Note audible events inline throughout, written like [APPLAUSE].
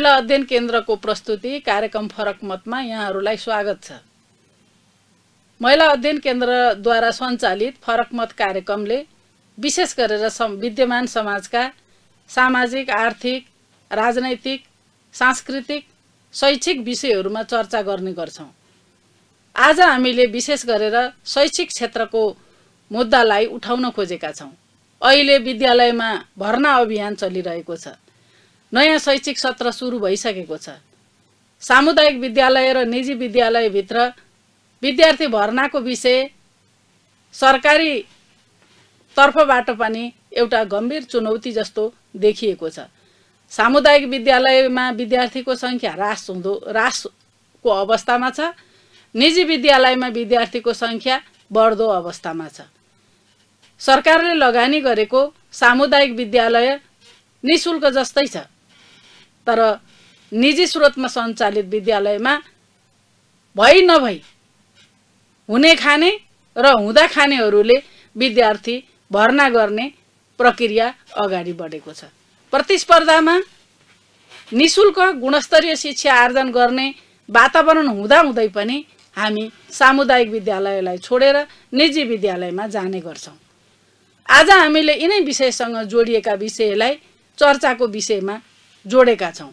महिला अध्ययन केन्द्रको प्रस्तुति कार्यक्रम फरक मतमा यहाँहरूलाई स्वागत छ महिला अध्ययन केन्द्रद्वारा सञ्चालित फरक मत कार्यक्रमले विशेष गरेर सम विद्यमान समाजका सामाजिक आर्थिक राजनैतिक सांस्कृतिक शैक्षिक विषयहरूमा चर्चा गर्ने गर्छौँ आज हामीले विशेष गरेर शैक्षिक क्षेत्रको मुद्दालाई उठाउन खोजेका छौँ अहिले विद्यालयमा भर्ना अभियान चलिरहेको छ नयाँ शैक्षिक सत्र सुरु भइसकेको छ सामुदायिक विद्यालय र निजी विद्यालयभित्र विद्यार्थी भर्नाको विषय सरकारी तर्फबाट पनि एउटा गम्भीर चुनौती जस्तो देखिएको छ सामुदायिक विद्यालयमा विद्यार्थीको सङ्ख्या ह्रास हुँदो ह्रासको अवस्थामा छ निजी विद्यालयमा विद्यार्थीको सङ्ख्या बढ्दो अवस्थामा छ सरकारले लगानी गरेको सामुदायिक विद्यालय निशुल्क जस्तै छ तर निजी स्रोतमा सञ्चालित विद्यालयमा भई नभई हुने खाने र हुँदा खानेहरूले विद्यार्थी भर्ना गर्ने प्रक्रिया अगाडि बढेको छ प्रतिस्पर्धामा नि शुल्क गुणस्तरीय शिक्षा आर्जन गर्ने वातावरण हुँदाहुँदै पनि हामी सामुदायिक विद्यालयलाई छोडेर निजी विद्यालयमा जाने गर्छौँ आज हामीले यिनै विषयसँग जोडिएका विषयलाई चर्चाको विषयमा जोडेका छौँ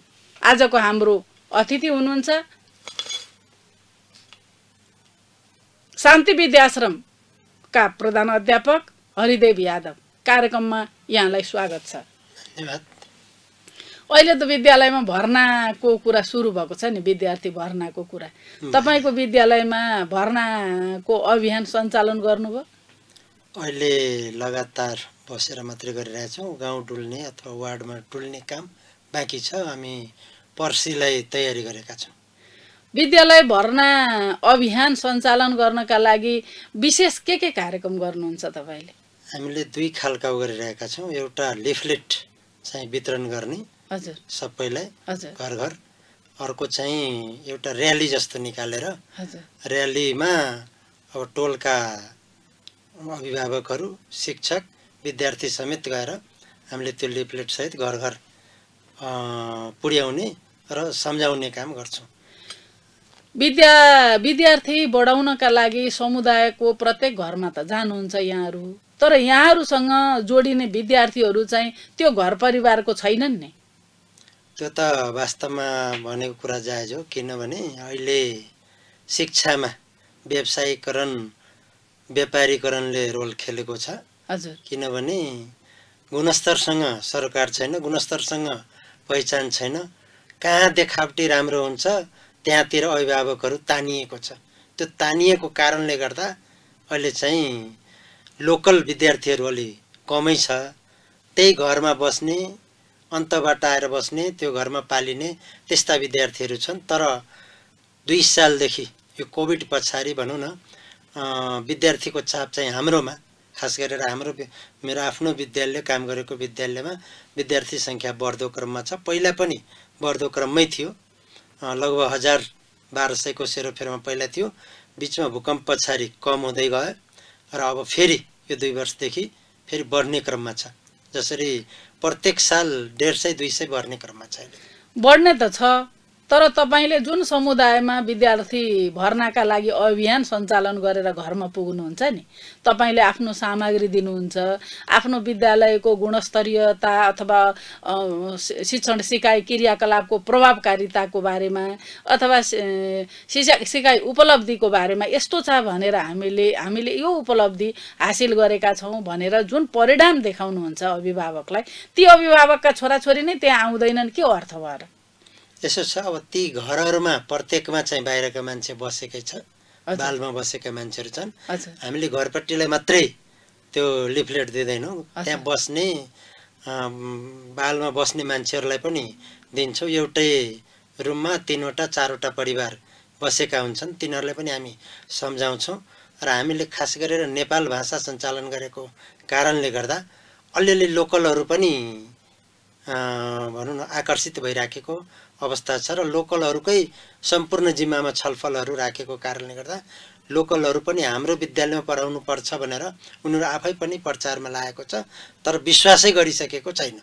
आजको हाम्रो अतिथि हुनुहुन्छ शान्ति विद्याश्रमका प्रधान अध्यापक हरिदेव यादव कार्यक्रममा यहाँलाई स्वागत छ अहिले त विद्यालयमा भर्नाको कुरा सुरु भएको छ नि विद्यार्थी भर्नाको कुरा तपाईँको विद्यालयमा भर्नाको अभियान सञ्चालन गर्नुभयो अहिले लगातार बसेर मात्रै गरिरहेछौँ गाउँ डुल्ने अथवा वार्डमा डुल्ने काम बाँकी छ हामी पर्सिलाई तयारी गरेका छौँ विद्यालय भर्ना अभियान सञ्चालन गर्नका लागि विशेष के के कार्यक्रम गर्नुहुन्छ तपाईँले हामीले दुई खालका गरिरहेका छौँ एउटा लिफलेट चाहिँ वितरण गर्ने हजुर सबैलाई घर घर अर्को चाहिँ एउटा ऱ्याली जस्तो निकालेर ऱ्यालीमा अब टोलका अभिभावकहरू शिक्षक विद्यार्थी समेत गएर हामीले त्यो लिफलेटसहित घर घर पुर्याउने र सम्झाउने काम गर्छौँ विद्या विद्यार्थी बढाउनका लागि समुदायको प्रत्येक घरमा त जानुहुन्छ यहाँहरू तर यहाँहरूसँग जोडिने विद्यार्थीहरू चाहिँ त्यो घर परिवारको छैनन् नि त्यो त वास्तवमा भनेको कुरा जायज हो किनभने अहिले शिक्षामा व्यवसायीकरण व्यापारीकरणले रोल खेलेको छ हजुर किनभने गुणस्तरसँग सरकार छैन गुणस्तरसँग पहिचान छैन कहाँ देखावटी राम्रो हुन्छ त्यहाँतिर अभिभावकहरू तानिएको छ त्यो तानिएको कारणले गर्दा अहिले चाहिँ लोकल विद्यार्थीहरू अलि कमै छ त्यही घरमा बस्ने अन्तबाट आएर बस्ने त्यो घरमा पालिने त्यस्ता विद्यार्थीहरू छन् तर दुई सालदेखि यो कोभिड पछाडि भनौँ न विद्यार्थीको चाप चाहिँ हाम्रोमा खास गरेर हाम्रो मेरो आफ्नो विद्यालय काम गरेको विद्यालयमा विद्यार्थी सङ्ख्या बढ्दो क्रममा छ पहिला पनि बढ्दो क्रममै थियो लगभग हजार बाह्र सयको सेरोफेरोमा पहिला थियो बिचमा भूकम्प पछाडि कम हुँदै गयो र अब फेरि यो दुई वर्षदेखि फेरि बढ्ने क्रममा छ जसरी प्रत्येक साल डेढ सय दुई सय बढ्ने क्रममा छ अहिले बढ्ने त छ तर तपाईँले जुन समुदायमा विद्यार्थी भर्नाका लागि अभियान सञ्चालन गरेर घरमा पुग्नुहुन्छ नि तपाईँले आफ्नो सामग्री दिनुहुन्छ आफ्नो विद्यालयको गुणस्तरीयता अथवा शिक्षण सिकाइ क्रियाकलापको प्रभावकारिताको बारेमा अथवा शिक्षा सिकाइ उपलब्धिको बारेमा यस्तो छ भनेर हामीले हामीले यो उपलब्धि हासिल गरेका छौँ भनेर जुन परिणाम देखाउनुहुन्छ अभिभावकलाई ती अभिभावकका छोराछोरी नै त्यहाँ आउँदैनन् के अर्थ भएर यसो छ अब ती घरहरूमा प्रत्येकमा चाहिँ बाहिरका मान्छे बसेकै छ बालमा बसेका मान्छेहरू छन् हामीले घरपट्टिलाई मात्रै त्यो लिफलेट दिँदैनौँ त्यहाँ बस्ने बालमा बस्ने मान्छेहरूलाई पनि दिन्छौँ एउटै रुममा तिनवटा चारवटा परिवार बसेका हुन्छन् तिनीहरूलाई पनि हामी सम्झाउँछौँ र हामीले खास गरेर नेपाल भाषा सञ्चालन गरेको कारणले गर्दा अलिअलि लोकलहरू पनि भनौँ न आकर्षित भइराखेको अवस्था छ र लोकलहरूकै सम्पूर्ण जिम्मामा छलफलहरू राखेको कारणले गर्दा लोकलहरू पनि हाम्रो विद्यालयमा पढाउनु पर्छ भनेर उनीहरू आफै पनि प्रचारमा लागेको छ तर विश्वासै गरिसकेको छैन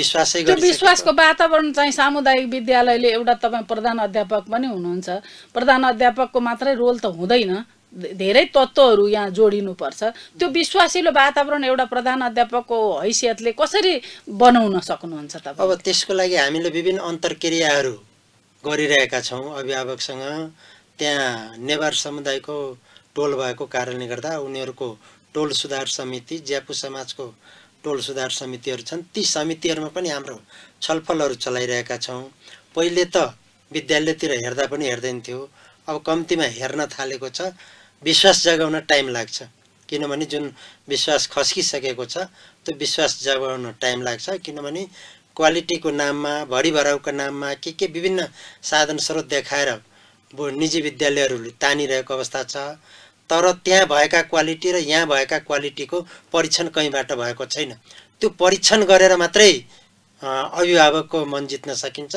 विश्वासै त्यो विश्वासको वातावरण चाहिँ सामुदायिक विद्यालयले एउटा तपाईँ प्रधान अध्यापक पनि हुनुहुन्छ प्रधान अध्यापकको मात्रै रोल त हुँदैन धेरै तत्त्वहरू यहाँ जोडिनुपर्छ त्यो विश्वासिलो वातावरण एउटा प्रधान अध्यापकको हैसियतले कसरी बनाउन सक्नुहुन्छ त अब त्यसको लागि हामीले विभिन्न अन्तर्क्रियाहरू गरिरहेका छौँ अभिभावकसँग त्यहाँ नेवार समुदायको टोल भएको कारणले गर्दा उनीहरूको टोल सुधार समिति ज्यापु समाजको टोल सुधार समितिहरू छन् ती समितिहरूमा पनि हाम्रो छलफलहरू चलाइरहेका छौँ पहिले त विद्यालयतिर हेर्दा पनि हेर्दैन थियो अब कम्तीमा हेर्न थालेको छ विश्वास जगाउन टाइम लाग्छ किनभने जुन विश्वास खस्किसकेको छ त्यो विश्वास जगाउन टाइम लाग्छ किनभने क्वालिटीको नाममा भरिभराउको नाममा के के विभिन्न साधन स्रोत देखाएर निजी विद्यालयहरूले तानिरहेको अवस्था छ तर त्यहाँ भएका क्वालिटी र यहाँ भएका क्वालिटीको परीक्षण कहीँबाट भएको छैन त्यो परीक्षण गरेर मात्रै अभिभावकको मन जित्न सकिन्छ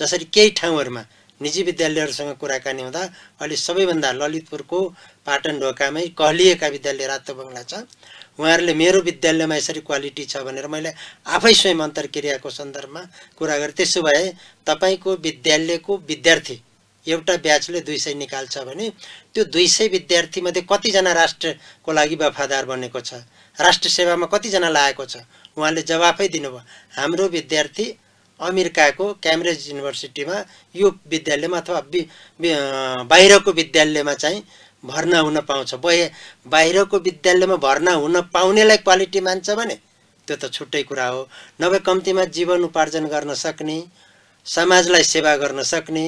जसरी केही ठाउँहरूमा निजी विद्यालयहरूसँग कुराकानी हुँदा अहिले सबैभन्दा ललितपुरको पाटन ढोकामै कहलिएका विद्यालय रातो बङ्गला छ उहाँहरूले मेरो विद्यालयमा यसरी क्वालिटी छ भनेर मैले आफै स्वयं अन्तर्क्रियाको सन्दर्भमा कुरा गरेँ त्यसो भए तपाईँको विद्यालयको विद्यार्थी एउटा ब्याचले दुई सय निकाल्छ भने त्यो दुई सय विद्यार्थीमध्ये कतिजना राष्ट्रको लागि वफादार बनेको छ राष्ट्र सेवामा कतिजना लागेको छ उहाँले जवाफै दिनुभयो हाम्रो विद्यार्थी अमेरिकाको क्याम्ब्रिज युनिभर्सिटीमा यो विद्यालयमा अथवा बाहिरको विद्यालयमा चाहिँ भर्ना हुन पाउँछ बहि बाहिरको विद्यालयमा भर्ना हुन पाउनेलाई क्वालिटी मान्छ भने त्यो त छुट्टै कुरा हो नभए कम्तीमा जीवन उपार्जन गर्न सक्ने समाजलाई सेवा गर्न सक्ने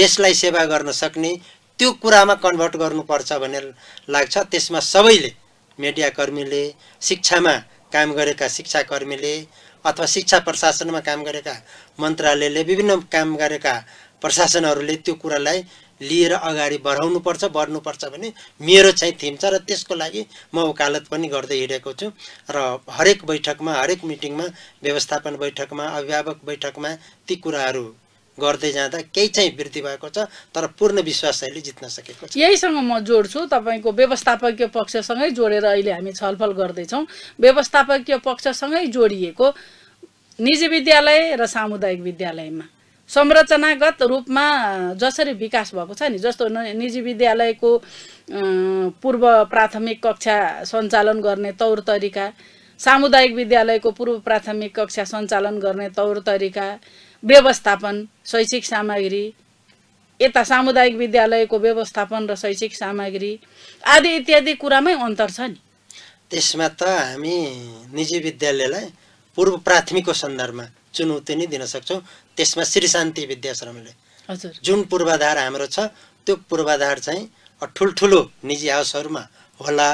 देशलाई सेवा गर्न सक्ने त्यो कुरामा कन्भर्ट गर्नुपर्छ भन्ने लाग्छ त्यसमा सबैले मिडियाकर्मीले शिक्षामा काम गरेका शिक्षाकर्मीले अथवा शिक्षा प्रशासनमा काम गरेका मन्त्रालयले विभिन्न काम गरेका प्रशासनहरूले त्यो कुरालाई लिएर अगाडि बढाउनुपर्छ बढ्नुपर्छ भने मेरो चाहिँ थिम छ र त्यसको लागि म वकालत पनि गर्दै हिँडेको छु र हरेक बैठकमा हरेक मिटिङमा व्यवस्थापन बैठकमा अभिभावक बैठकमा ती कुराहरू गर्दै जाँदा केही चाहिँ वृद्धि भएको छ तर पूर्ण विश्वास अहिले जित्न सकेको छ यहीसँग म जोड्छु तपाईँको व्यवस्थापकीय पक्षसँगै जोडेर अहिले हामी छलफल गर्दैछौँ व्यवस्थापकीय पक्षसँगै जोडिएको निजी विद्यालय र सामुदायिक विद्यालयमा संरचनागत रूपमा जसरी विकास भएको छ नि जस्तो निजी विद्यालयको पूर्व प्राथमिक कक्षा सञ्चालन गर्ने तौर तरिका सामुदायिक विद्यालयको पूर्व प्राथमिक कक्षा सञ्चालन गर्ने तौर तरिका व्यवस्थापन शैक्षिक सामग्री यता सामुदायिक विद्यालयको व्यवस्थापन र शैक्षिक सामग्री आदि इत्यादि कुरामै अन्तर छ नि त्यसमा त हामी निजी विद्यालयलाई पूर्व प्राथमिकको सन्दर्भमा चुनौती नै दिन सक्छौँ त्यसमा श्री शान्ति विद्याश्रमले हजुर जुन पूर्वाधार हाम्रो छ त्यो पूर्वाधार चाहिँ ठुल्ठुलो निजी हाउसहरूमा होला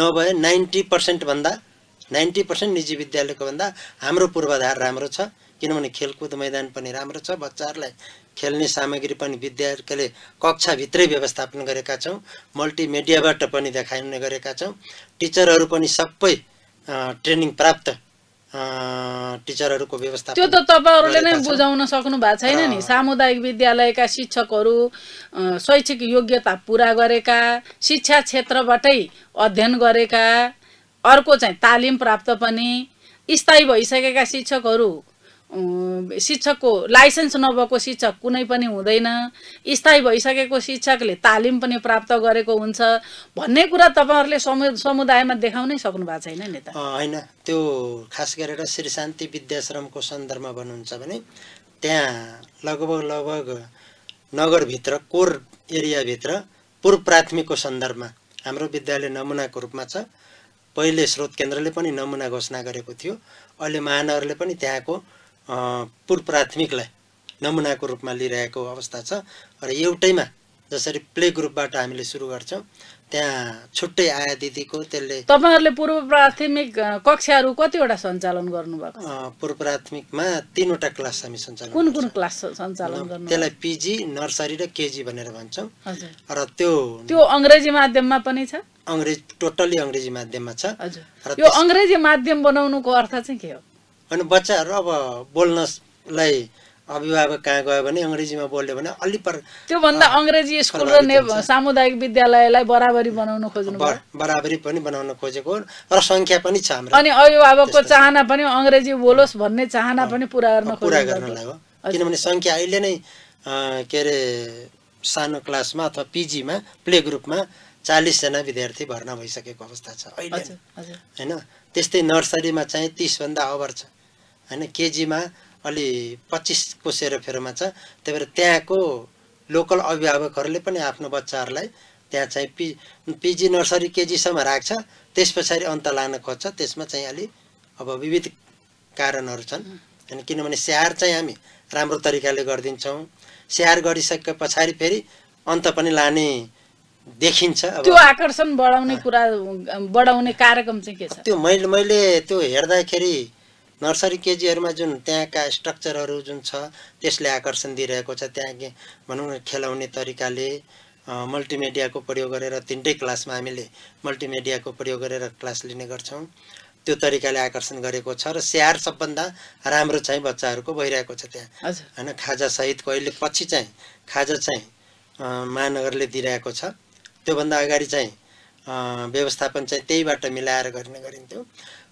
नभए नाइन्टी पर्सेन्टभन्दा नाइन्टी पर्सेन्ट निजी विद्यालयको भन्दा हाम्रो पूर्वाधार राम्रो छ किनभने खेलकुद मैदान पनि राम्रो छ बच्चाहरूलाई खेल्ने सामग्री पनि विद्यार्थीले कक्षाभित्रै व्यवस्थापन गरेका छौँ मल्टिमिडियाबाट पनि देखाइने गरेका छौँ टिचरहरू पनि सबै ट्रेनिङ प्राप्त टिचरहरूको व्यवस्था त्यो त तपाईँहरूले नै बुझाउन सक्नु भएको छैन नि सामुदायिक विद्यालयका शिक्षकहरू शैक्षिक योग्यता पुरा गरेका शिक्षा क्षेत्रबाटै अध्ययन गरेका अर्को चाहिँ तालिम प्राप्त पनि स्थायी भइसकेका शिक्षकहरू शिक्षकको लाइसेन्स नभएको शिक्षक कुनै पनि हुँदैन स्थायी भइसकेको शिक्षकले तालिम पनि प्राप्त गरेको हुन्छ भन्ने कुरा तपाईँहरूले समु समुदायमा देखाउनै सक्नु भएको छैन नि त होइन त्यो खास गरेर श्री शान्ति विद्याश्रमको सन्दर्भमा भन्नुहुन्छ भने त्यहाँ लगभग लगभग नगरभित्र कोर एरियाभित्र पूर्व प्राथमिकको सन्दर्भमा हाम्रो विद्यालय नमुनाको रूपमा छ पहिले स्रोत केन्द्रले पनि नमुना घोषणा गरेको थियो अहिले महानगरले पनि त्यहाँको पूर्व प्राथमिकलाई नमुनाको रूपमा लिइरहेको अवस्था छ र एउटैमा जसरी प्ले ग्रुपबाट हामीले सुरु गर्छौँ त्यहाँ छुट्टै आया दिदीको त्यसले तपाईँहरूले पूर्व प्राथमिक कक्षाहरू कतिवटा सञ्चालन गर्नुभएको पूर्व प्राथमिकमा तिनवटा क्लास हामी सञ्चालन कुन कुन क्लास सञ्चालन गर्नु त्यसलाई पिजी नर्सरी र केजी भनेर भन्छौँ र त्यो त्यो अङ्ग्रेजी माध्यममा पनि छ अङ्ग्रेज टोटल्ली अङ्ग्रेजी माध्यममा छ यो अङ्ग्रेजी माध्यम बनाउनुको अर्थ चाहिँ के हो अनि बच्चाहरू अब बोल्नलाई अभिभावक कहाँ गयो भने अङ्ग्रेजीमा बोल्यो भने अलि पर त्योभन्दा अङ्ग्रेजी स्कुल र सामुदायिक विद्यालयलाई बराबरी बनाउन खोज्नु बराबरी पनि बनाउन खोजेको र संख्या पनि छ हाम्रो अनि अभिभावकको चाहना पनि अङ्ग्रेजी बोलोस् भन्ने चाहना पनि पुरा गर्न पुरा गर्नलाई हो किनभने संख्या अहिले नै के अरे सानो क्लासमा अथवा पिजीमा प्ले ग्रुपमा चालिसजना विद्यार्थी भर्ना भइसकेको अवस्था छ अहिले होइन त्यस्तै नर्सरीमा चाहिँ तिसभन्दा ओभर छ होइन केजीमा अलि पच्चिस कोसेर फेरोमा छ त्यही भएर त्यहाँको लोकल अभिभावकहरूले पनि आफ्नो बच्चाहरूलाई त्यहाँ चाहिँ पि पिजी नर्सरी केजीसम्म राख्छ त्यस पछाडि अन्त लान खोज्छ त्यसमा चाहिँ अलि अब विविध कारणहरू छन् होइन किनभने स्याहार चाहिँ हामी राम्रो तरिकाले गरिदिन्छौँ स्याहार गरिसके पछाडि फेरि अन्त पनि लाने देखिन्छ त्यो आकर्षण बढाउने कुरा बढाउने कार्यक्रम चाहिँ के छ त्यो मैले मैले त्यो हेर्दाखेरि नर्सरी केजीहरूमा जुन त्यहाँका स्ट्रक्चरहरू जुन छ त्यसले आकर्षण दिइरहेको छ त्यहाँ भनौँ न खेलाउने तरिकाले मल्टिमिडियाको प्रयोग गरेर तिनटै क्लासमा हामीले मल्टिमिडियाको प्रयोग गरेर क्लास लिने गर्छौँ त्यो तरिकाले आकर्षण गरेको छ र स्याहार सबभन्दा राम्रो चाहिँ बच्चाहरूको भइरहेको छ त्यहाँ होइन खाजासहितको अहिले पछि चाहिँ खाजा चाहिँ महानगरले दिइरहेको छ त्योभन्दा अगाडि चाहिँ व्यवस्थापन चाहिँ त्यहीबाट मिलाएर गर्ने गरिन्थ्यो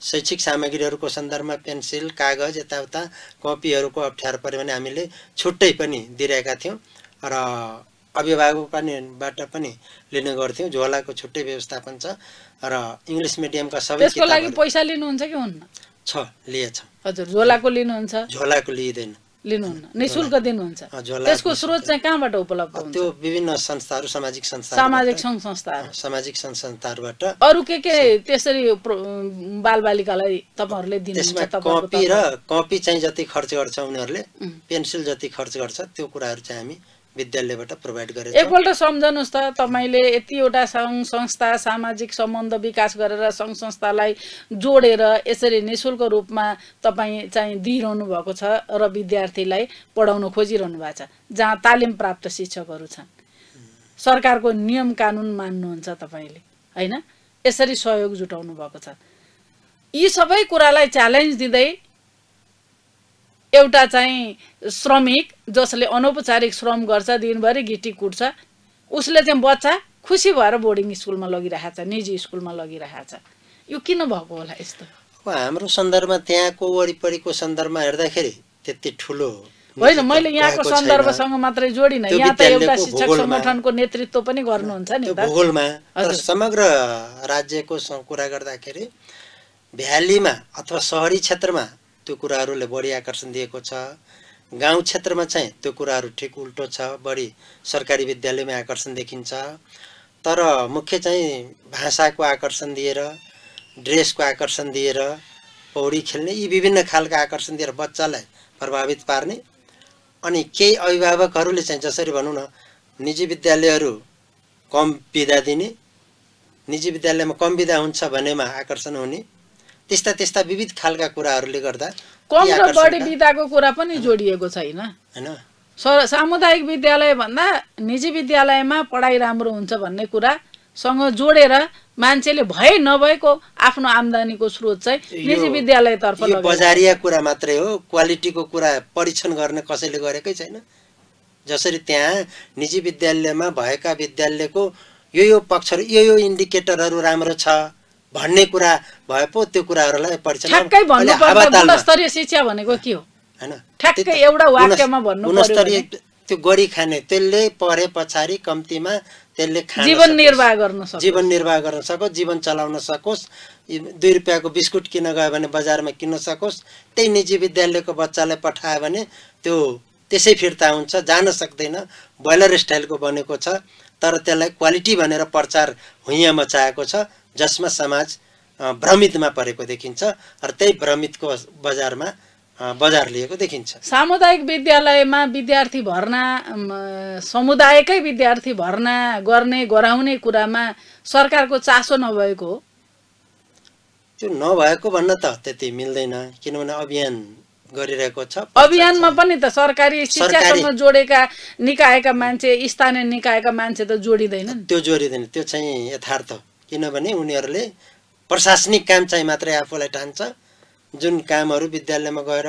शैक्षिक सामग्रीहरूको सन्दर्भमा पेन्सिल कागज यताउता कपीहरूको अप्ठ्यारो पऱ्यो भने हामीले छुट्टै पनि दिइरहेका थियौँ र अभिभावक पनिबाट पनि लिने गर्थ्यौँ झोलाको छुट्टै व्यवस्थापन छ र इङ्ग्लिस मिडियमका सबै त्यसको लागि पैसा लिनुहुन्छ कि हुन्न छ लिएछ हजुर झोलाको लिनुहुन्छ झोलाको लिइँदैन लिनुहुन्न निशुल्क दिनुहुन्छ त्यसको स्रोत चाहिँ कहाँबाट उपलब्ध हुन्छ त्यो विभिन्न संस्थाहरू सामाजिक संस्था सामाजिक सङ्घ संस्थाहरू सामाजिक सङ्घ संस्थाहरूबाट अरू के के त्यसरी बालबालिकालाई तपाईँहरूले दिनुहुन्छ कपी र कपी चाहिँ जति खर्च गर्छ उनीहरूले पेन्सिल जति खर्च गर्छ त्यो कुराहरू चाहिँ हामी विद्यालयबाट प्रोभाइड गरेर एकपल्ट सम्झनुहोस् त तपाईँले यतिवटा सङ्घ संस्था सामाजिक सम्बन्ध विकास गरेर सङ्घ संस्थालाई जोडेर यसरी नि शुल्क रूपमा तपाईँ चाहिँ दिइरहनु भएको छ र विद्यार्थीलाई पढाउन खोजिरहनु भएको छ जहाँ तालिम प्राप्त शिक्षकहरू छन् सरकारको नियम कानुन मान्नुहुन्छ तपाईँले होइन यसरी सहयोग जुटाउनु भएको छ यी सबै कुरालाई च्यालेन्ज दिँदै एउटा चाहिँ श्रमिक जसले अनौपचारिक श्रम गर्छ दिनभरि गिटी कुट्छ उसले चाहिँ बच्चा खुसी भएर बोर्डिङ स्कुलमा लगिरहेको छ निजी स्कुलमा छ यो किन भएको होला यस्तो अब हाम्रो सन्दर्भमा त्यहाँको वरिपरिको सन्दर्भमा हेर्दाखेरि त्यति ठुलो होइन मैले यहाँको सन्दर्भसँग मात्रै जोडिनँ यहाँ त एउटा शिक्षक सङ्गठनको नेतृत्व पनि गर्नुहुन्छ नि भूगोलमा समग्र राज्यको कुरा गर्दाखेरि भ्यालीमा अथवा सहरी क्षेत्रमा त्यो कुराहरूले बढी आकर्षण दिएको छ गाउँ क्षेत्रमा चाहिँ त्यो कुराहरू ठिक उल्टो छ बढी सरकारी विद्यालयमै आकर्षण देखिन्छ तर मुख्य चाहिँ भाषाको आकर्षण दिएर ड्रेसको आकर्षण दिएर पौडी खेल्ने यी विभिन्न खालका आकर्षण दिएर बच्चालाई प्रभावित पार्ने अनि केही अभिभावकहरूले चाहिँ जसरी भनौँ न निजी विद्यालयहरू कम विदा दिने निजी विद्यालयमा कम बिदा हुन्छ भनेमा आकर्षण हुने त्यस्ता त्यस्ता विविध खालका कुराहरूले गर्दा कम र बढी विधाको कुरा पनि जोडिएको छैन होइन सामुदायिक विद्यालय भन्दा निजी विद्यालयमा पढाइ राम्रो हुन्छ भन्ने कुरासँग जोडेर मान्छेले भए नभएको आफ्नो आम्दानीको स्रोत चाहिँ निजी विद्यालयतर्फ बजारिया कुरा मात्रै हो क्वालिटीको कुरा परीक्षण गर्ने कसैले गरेकै छैन जसरी त्यहाँ निजी विद्यालयमा भएका विद्यालयको यो यो पक्षहरू यो यो इन्डिकेटरहरू राम्रो छ भन्ने कुरा भए पो त्यो कुराहरूलाई ठ्याक्कै गुणस्तरीय शिक्षा भनेको के हो होइन त्यो गरी खाने त्यसले पढे पछाडि कम्तीमा त्यसले जीवन निर्वाह गर्न सकोस् जीवन निर्वाह गर्न सकोस् जीवन चलाउन सकोस् दुई रुपियाँको बिस्कुट किन्न गयो भने बजारमा किन्न सकोस् त्यही निजी विद्यालयको बच्चालाई पठायो भने त्यो त्यसै फिर्ता हुन्छ जान सक्दैन ब्रोइलर स्टाइलको बनेको छ तर त्यसलाई क्वालिटी भनेर प्रचार हुइयाँ मचाएको छ जसमा समाज भ्रमितमा परेको देखिन्छ र त्यही भ्रमितको बजारमा बजार लिएको देखिन्छ सामुदायिक विद्यालयमा विद्यार्थी भर्ना समुदायकै विद्यार्थी भर्ना गर्ने गराउने कुरामा सरकारको चासो नभएको हो त्यो नभएको भन्न त त्यति मिल्दैन किनभने अभियान गरिरहेको छ अभियानमा पनि त सरकारी शिक्षासँग जोडेका निकायका मान्छे स्थानीय निकायका मान्छे त जोडिँदैन त्यो जोडिँदैन त्यो चाहिँ यथार्थ किनभने उनीहरूले प्रशासनिक काम चाहिँ मात्रै आफूलाई ठान्छ जुन कामहरू विद्यालयमा गएर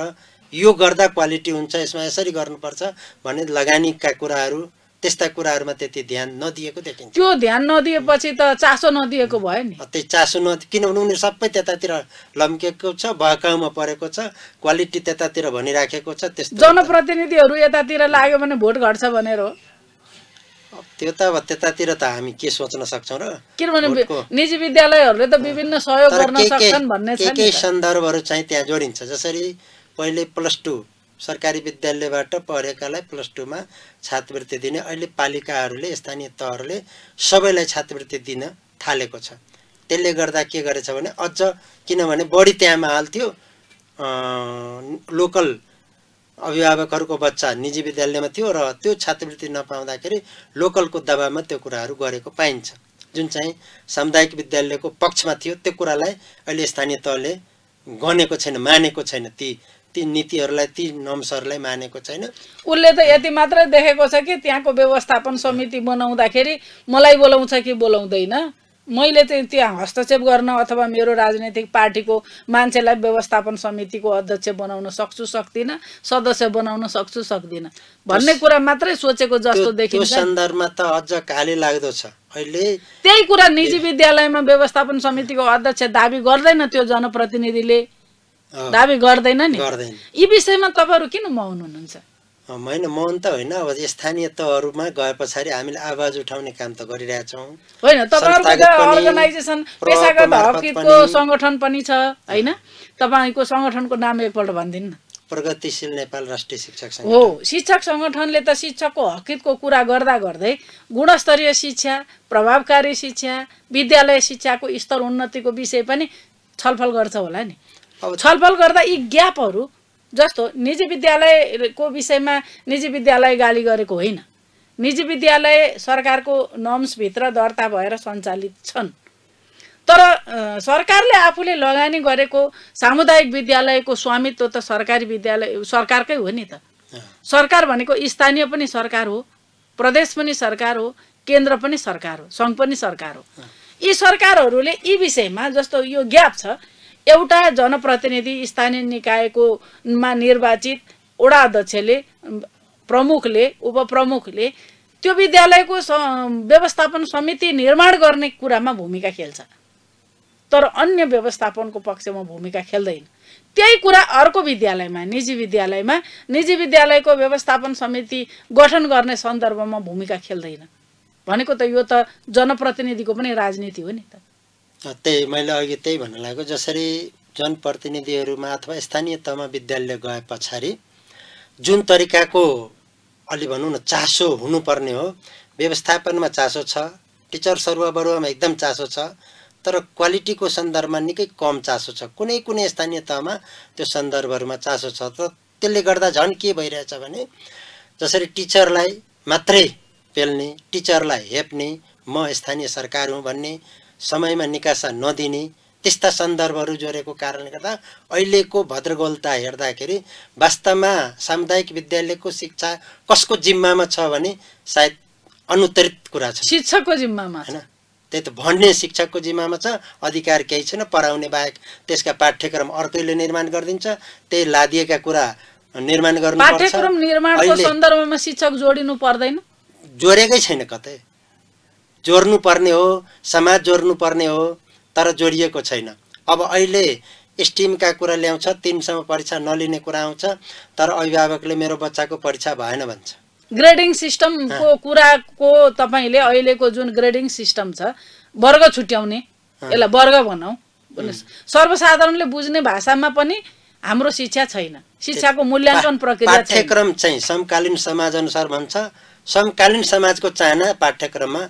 यो गर्दा क्वालिटी हुन्छ यसमा यसरी गर्नुपर्छ भने लगानीका कुराहरू त्यस्ता कुराहरूमा त्यति ध्यान नदिएको देखिन्छ त्यो ध्यान नदिएपछि त चासो नदिएको भयो नि त्यही चासो नदि किनभने उनीहरू सबै त्यतातिर लम्किएको छ भकाउमा परेको छ क्वालिटी त्यतातिर भनिराखेको छ त्यस्तो जनप्रतिनिधिहरू यतातिर लाग्यो भने भोट घट्छ भनेर हो त्यो त अब त्यतातिर त हामी के सोच्न सक्छौँ र किनभने निजी विद्यालयहरूले त विभिन्न सहयोग गर्न सक्छन् भन्ने के के सन्दर्भहरू चाहिँ त्यहाँ जोडिन्छ जसरी पहिले प्लस टू सरकारी विद्यालयबाट पढेकालाई प्लस टूमा छात्रवृत्ति दिने अहिले पालिकाहरूले स्थानीय तहहरूले सबैलाई छात्रवृत्ति दिन थालेको छ त्यसले गर्दा के गरेछ भने अझ किनभने बढी त्यहाँमा हाल्थ्यो लोकल अभिभावकहरूको बच्चा निजी विद्यालयमा थियो र त्यो छात्रवृत्ति नपाउँदाखेरि लोकलको दबावमा त्यो कुराहरू गरेको पाइन्छ जुन चाहिँ सामुदायिक विद्यालयको पक्षमा थियो त्यो कुरालाई अहिले स्थानीय तहले गनेको छैन मानेको छैन ती ती नीतिहरूलाई ती नम्सहरूलाई मानेको छैन उसले त यति मात्रै देखेको छ कि त्यहाँको व्यवस्थापन समिति बनाउँदाखेरि मलाई बोलाउँछ कि बोलाउँदैन मैले चाहिँ त्यहाँ हस्तक्षेप गर्न अथवा मेरो राजनैतिक पार्टीको मान्छेलाई व्यवस्थापन समितिको अध्यक्ष बनाउन सक्छु सक्दिनँ सदस्य बनाउन सक्छु सक्दिनँ भन्ने कुरा मात्रै सोचेको जस्तो देखिन्छ सन्दर्भमा त अझ काली लाग्दो छ अहिले त्यही कुरा निजी विद्यालयमा व्यवस्थापन समितिको अध्यक्ष दावी गर्दैन त्यो जनप्रतिनिधिले दावी गर्दैन नि यी विषयमा तपाईँहरू किन मौन हुनुहुन्छ होइन मन त होइन अब स्थानीय तहहरूमा गए पछाडि हामीले आवाज उठाउने काम त गरिरहेछौँ होइन तपाईँहरूको सङ्गठन पनि छ होइन तपाईँको सङ्गठनको नाम एकपल्ट भनिदिनु प्रगतिशील नेपाल राष्ट्रिय शिक्षक हो शिक्षक सङ्गठनले त शिक्षकको हकितको कुरा गर्दा गर्दै गुणस्तरीय शिक्षा प्रभावकारी शिक्षा विद्यालय शिक्षाको स्तर उन्नतिको विषय पनि छलफल गर्छ होला नि अब छलफल गर्दा यी ग्यापहरू जस्तो निजी विद्यालयको विषयमा निजी विद्यालय गाली गरेको होइन निजी विद्यालय सरकारको नर्म्सभित्र दर्ता भएर सञ्चालित छन् तर सरकारले आफूले लगानी गरेको सामुदायिक विद्यालयको स्वामित्व त सरकारी विद्यालय सरकारकै हो नि त सरकार भनेको स्थानीय पनि सरकार हो प्रदेश पनि सरकार हो केन्द्र पनि सरकार हो सङ्घ पनि सरकार हो यी सरकारहरूले यी विषयमा जस्तो यो ग्याप छ एउटा जनप्रतिनिधि स्थानीय निकायकोमा निर्वाचित वडा अध्यक्षले प्रमुखले उपप्रमुखले त्यो विद्यालयको व्यवस्थापन समिति निर्माण गर्ने कुरामा भूमिका खेल्छ तर अन्य व्यवस्थापनको पक्षमा भूमिका खेल्दैन त्यही कुरा अर्को विद्यालयमा निजी विद्यालयमा निजी विद्यालयको व्यवस्थापन समिति गठन गर्ने सन्दर्भमा भूमिका खेल्दैन भनेको त यो त जनप्रतिनिधिको पनि राजनीति हो नि त त्यही मैले अघि त्यही भन्न लागेको जसरी जनप्रतिनिधिहरूमा अथवा स्थानीय तहमा विद्यालय गए पछाडि जुन तरिकाको अलि भनौँ न चासो हुनुपर्ने हो व्यवस्थापनमा चासो छ टिचर सरुवाबरुवामा एकदम चासो छ तर क्वालिटीको सन्दर्भमा निकै कम चासो छ कुनै कुनै स्थानीय तहमा त्यो सन्दर्भहरूमा चासो छ तर त्यसले गर्दा झन् के भइरहेछ भने जसरी टिचरलाई मात्रै पेल्ने टिचरलाई हेप्ने म स्थानीय सरकार हुँ भन्ने समयमा निकासा नदिने त्यस्ता सन्दर्भहरू जोडेको कारणले गर्दा अहिलेको भद्रगोलता हेर्दाखेरि वास्तवमा सामुदायिक विद्यालयको शिक्षा कसको जिम्मामा छ भने सायद अनुत्तरित कुरा छ शिक्षकको जिम्मामा होइन त्यही त भन्ने शिक्षकको जिम्मामा छ अधिकार केही छैन पढाउने बाहेक त्यसका पाठ्यक्रम अर्कैले निर्माण गरिदिन्छ त्यही लादिएका कुरा निर्माण गर्नु पाठ्यक्रम निर्माणको सन्दर्भमा शिक्षक जोडिनु पर्दैन जोडेकै छैन कतै पर्ने हो समाज पर्ने हो तर जोडिएको छैन अब अहिले स्टिमका कुरा ल्याउँछ तिनसम्म परीक्षा नलिने कुरा आउँछ तर अभिभावकले मेरो बच्चाको परीक्षा भएन भन्छ ग्रेडिङ सिस्टमको कुराको तपाईँले अहिलेको जुन ग्रेडिङ सिस्टम छ वर्ग छुट्याउने यसलाई वर्ग भनौँ सर्वसाधारणले बुझ्ने भाषामा पनि हाम्रो शिक्षा छैन शिक्षाको मूल्याङ्कन प्रक्रिया पाठ्यक्रम चाहिँ समकालीन समाज अनुसार भन्छ समकालीन समाजको चाहना पाठ्यक्रममा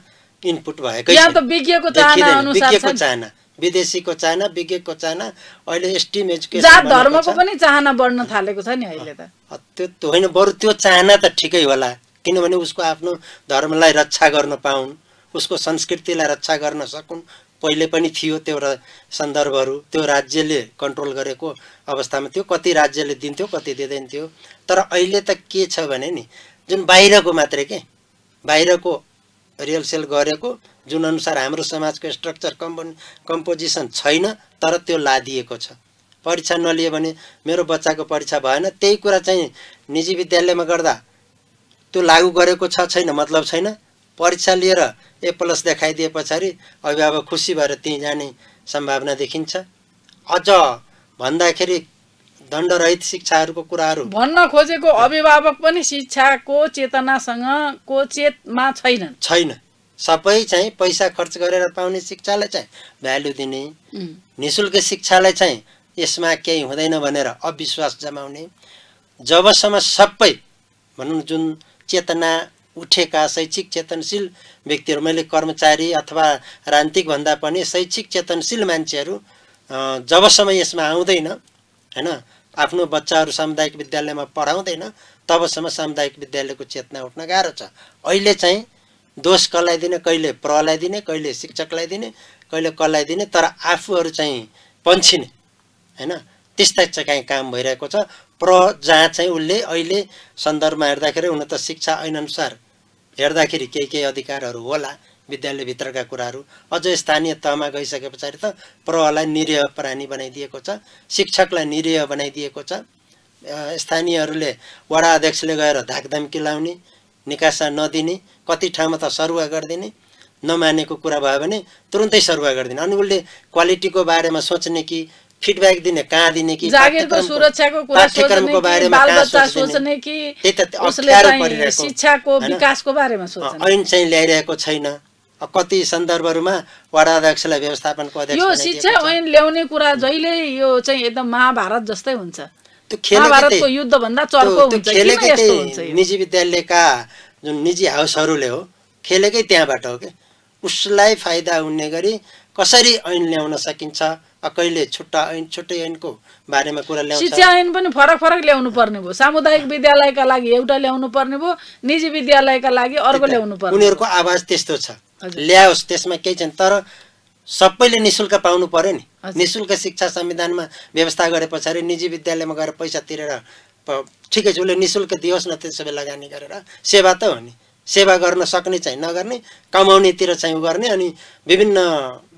इनपुट भएको विज्ञको चाहना विदेशीको चाहना विज्ञको चाहना अहिले एसटिम एजुकेसन जात धर्मको पनि चाहना बढ्न थालेको छ नि अहिले त त्यो होइन बरु त्यो चाहना त ठिकै होला किनभने उसको आफ्नो धर्मलाई रक्षा गर्न पाउन् उसको संस्कृतिलाई रक्षा गर्न सकुन् पहिले पनि थियो त्यो सन्दर्भहरू त्यो राज्यले कन्ट्रोल गरेको अवस्थामा थियो कति राज्यले दिन्थ्यो कति दिँदैन थियो तर अहिले त के छ भने नि जुन बाहिरको मात्रै के बाहिरको रियल सेल गरेको जुन अनुसार हाम्रो समाजको स्ट्रक्चर कम्प कम्पोजिसन छैन तर त्यो लादिएको छ परीक्षा नलियो भने मेरो बच्चाको परीक्षा भएन त्यही कुरा चाहिँ निजी विद्यालयमा गर्दा त्यो लागु गरेको छ छैन मतलब छैन परीक्षा लिएर ए प्लस देखाइदिए पछाडि अभिभावक खुसी भएर त्यहीँ जाने सम्भावना देखिन्छ अझ भन्दाखेरि दण्डरहित शिक्षाहरूको कुराहरू भन्न खोजेको अभिभावक पनि शिक्षाको को चेतमा छैनन् छैन सबै चाहिँ पैसा खर्च गरेर पाउने शिक्षालाई चाहिँ भ्यालु दिने नि शुल्क शिक्षालाई चाहिँ यसमा केही हुँदैन भनेर अविश्वास जमाउने जबसम्म सबै भनौँ जुन चेतना उठेका शैक्षिक चेतनशील व्यक्तिहरू मैले कर्मचारी अथवा रान्तिक भन्दा पनि शैक्षिक चेतनशील मान्छेहरू जबसम्म यसमा आउँदैन होइन आफ्नो बच्चाहरू सामुदायिक विद्यालयमा पढाउँदैन तबसम्म सामुदायिक विद्यालयको चेतना उठ्न गाह्रो छ अहिले चाहिँ दोष कसलाई दिने कहिले प्रलाई दिने कहिले शिक्षकलाई दिने कहिले कसलाई दिने तर आफूहरू चाहिँ पन्छिने होइन त्यस्तै चाहिँ काम भइरहेको छ प्र जहाँ चाहिँ उसले अहिले सन्दर्भमा हेर्दाखेरि हुन त शिक्षा ऐनअनुसार हेर्दाखेरि केही केही अधिकारहरू होला विद्यालयभित्रका कुराहरू अझ स्थानीय तहमा गइसके पछाडि त प्रहलाई निरीह प्राणी बनाइदिएको छ शिक्षकलाई निरीह बनाइदिएको छ स्थानीयहरूले वडा अध्यक्षले गएर धाकधम्की लाउने निकासा नदिने कति ठाउँमा त सरुवा गरिदिने नमानेको कुरा भयो भने तुरुन्तै सरुवा गरिदिने अनि उसले क्वालिटीको बारेमा सोच्ने कि फिडब्याक दिने कहाँ दिने कि सुरक्षाको पाठ्यक्रमको बारेमा कि शिक्षाको विकासको बारेमा ऐन चाहिँ ल्याइरहेको छैन कति सन्दर्भहरूमा वडा अध्यक्षलाई व्यवस्थापनको अध्यक्ष यो शिक्षा ऐन ल्याउने कुरा जहिले यो चाहिँ एकदम महाभारत जस्तै हुन्छ त्यो युद्धभन्दा चर्को हुन्छ निजी विद्यालयका जुन निजी हाउसहरूले हो खेलेकै त्यहाँबाट हो कि उसलाई फाइदा हुने गरी कसरी ऐन ल्याउन सकिन्छ कहिले छुट्टा ऐन छुट्टै ऐनको बारेमा कुरा ल्याउँछ शिक्षा ऐन पनि फरक फरक ल्याउनु पर्ने भयो सामुदायिक विद्यालयका लागि एउटा ल्याउनु पर्ने भयो निजी विद्यालयका लागि अर्को ल्याउनु पर्ने उनीहरूको आवाज त्यस्तो छ ल्याओस् त्यसमा केही छैन तर सबैले निशुल्क पाउनु पर्यो नि निशुल्क शिक्षा संविधानमा व्यवस्था गरे पछाडि निजी विद्यालयमा गएर पैसा तिरेर ठिकै छ उसले निशुल्क दियोस् न त्यसो बेला लगानी गरेर सेवा त हो नि सेवा गर्न सक्ने चाहिँ नगर्ने कमाउनेतिर चाहिँ गर्ने अनि विभिन्न